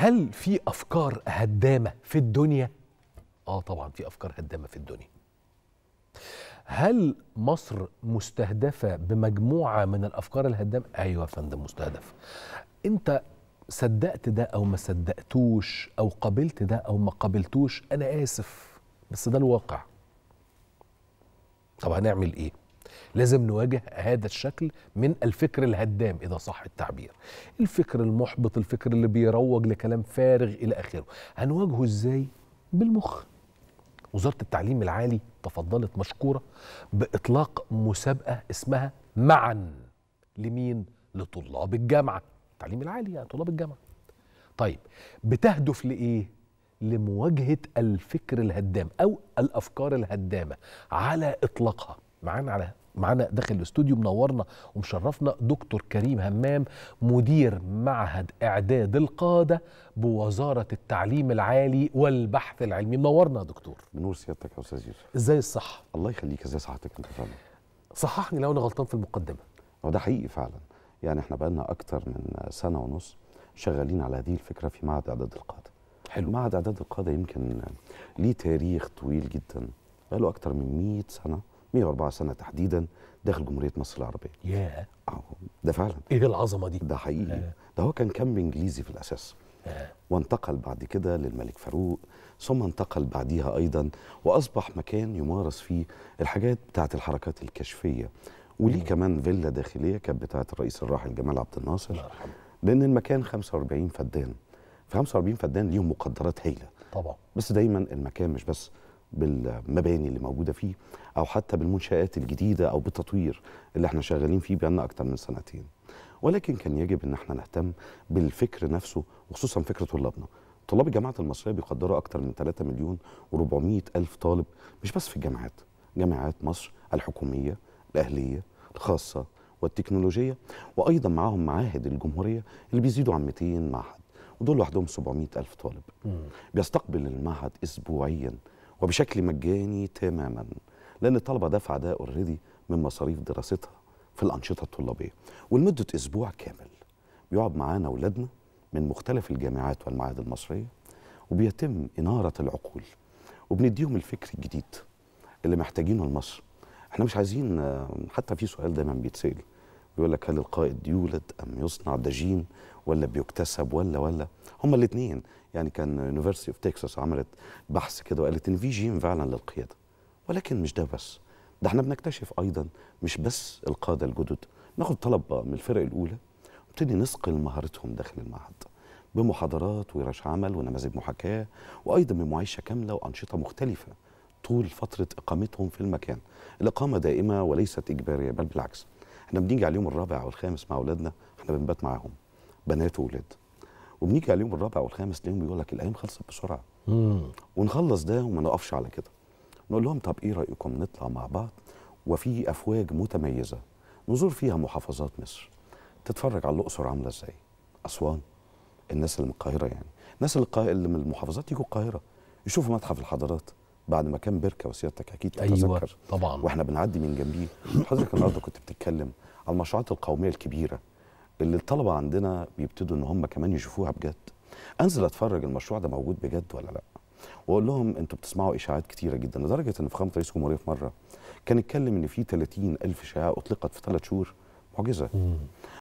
هل في افكار هدامه في الدنيا اه طبعا في افكار هدامه في الدنيا هل مصر مستهدفه بمجموعه من الافكار الهدامه ايوه يا فندم مستهدف انت صدقت ده او ما صدقتوش او قبلت ده او ما قبلتوش انا اسف بس ده الواقع طب هنعمل ايه لازم نواجه هذا الشكل من الفكر الهدام إذا صح التعبير الفكر المحبط الفكر اللي بيروج لكلام فارغ إلى آخره هنواجهه إزاي؟ بالمخ وزارة التعليم العالي تفضلت مشكورة بإطلاق مسابقة اسمها معا لمين؟ لطلاب الجامعة التعليم العالي يعني طلاب الجامعة طيب بتهدف لإيه؟ لمواجهه الفكر الهدام او الافكار الهدامه على اطلاقها معانا على معانا داخل الاستوديو منورنا ومشرفنا دكتور كريم همام مدير معهد اعداد القاده بوزاره التعليم العالي والبحث العلمي منورنا يا دكتور منور سيادتك يا استاذ يوسف ازاي الصحه الله يخليك ازاي صحتك انت فعلا صححني لو انا غلطان في المقدمه هو ده حقيقي فعلا يعني احنا بقالنا اكتر من سنه ونص شغالين على هذه الفكره في معهد اعداد القاده حلو معهد اعداد القاده يمكن ليه تاريخ طويل جدا بقاله اكتر من 100 سنه 104 سنه تحديدا داخل جمهوريه مصر العربيه ياه yeah. اه ده فعلا ايه العظمه دي ده حقيقي yeah. آه. ده هو كان كم انجليزي في الاساس yeah. آه. وانتقل بعد كده للملك فاروق ثم انتقل بعديها ايضا واصبح مكان يمارس فيه الحاجات بتاعه الحركات الكشفيه وليه كمان فيلا داخليه كانت بتاعه الرئيس الراحل جمال عبد الناصر لان المكان 45 فدان ف 45 فدان ليهم مقدرات هائله طبعا بس دايما المكان مش بس بالمباني اللي موجوده فيه او حتى بالمنشات الجديده او بالتطوير اللي احنا شغالين فيه بقالنا اكتر من سنتين ولكن كان يجب ان احنا نهتم بالفكر نفسه وخصوصا فكر طلابنا طلاب الجامعات المصريه بيقدروا اكتر من 3 مليون و400 الف طالب مش بس في الجامعات جامعات مصر الحكوميه الاهليه الخاصه والتكنولوجيه وايضا معاهم معاهد الجمهوريه اللي بيزيدوا عن 200 معهد ودول لوحدهم 700 الف طالب بيستقبل المعهد اسبوعيا وبشكل مجاني تماما لان الطلبه دفع ده اوريدي من مصاريف دراستها في الانشطه الطلابيه ولمده اسبوع كامل بيقعد معانا اولادنا من مختلف الجامعات والمعاهد المصريه وبيتم اناره العقول وبنديهم الفكر الجديد اللي محتاجينه لمصر احنا مش عايزين حتى في سؤال دايما بيتسال يقول لك هل القائد يولد أم يصنع دجين ولا بيكتسب ولا ولا هما الاثنين يعني كان يونيفرسيتي اوف تكساس عملت بحث كده وقالت ان في جين فعلا للقياده ولكن مش ده بس ده احنا بنكتشف ايضا مش بس القاده الجدد ناخد طلبه من الفرق الاولى ونبتدي نسقل مهارتهم داخل المعهد بمحاضرات وورش عمل ونماذج محاكاه وايضا بمعايشه كامله وانشطه مختلفه طول فتره اقامتهم في المكان الاقامه دائمه وليست اجباريه بل بالعكس احنا بنيجي على اليوم الرابع والخامس مع اولادنا احنا بنبات معاهم بنات واولاد وبنيجي على اليوم الرابع والخامس تلاقيهم بيقول لك الايام خلصت بسرعه مم. ونخلص ده وما نقفش على كده نقول لهم طب ايه رايكم نطلع مع بعض وفي افواج متميزه نزور فيها محافظات مصر تتفرج على الاقصر عامله ازاي اسوان الناس اللي من القاهره يعني الناس اللي, اللي من المحافظات يجوا القاهره يشوفوا متحف الحضارات بعد ما كان بركه وسيادتك اكيد أيوة، تتذكر أيوة طبعا واحنا بنعدي من جنبيه حضرتك النهارده كنت بتتكلم على المشروعات القوميه الكبيره اللي الطلبه عندنا بيبتدوا ان هم كمان يشوفوها بجد انزل اتفرج المشروع ده موجود بجد ولا لا واقول لهم انتوا بتسمعوا اشاعات كتيره جدا لدرجه ان فخامه رئيس الجمهوريه في مره كان اتكلم ان في 30 الف شائعه اطلقت في ثلاث شهور معجزه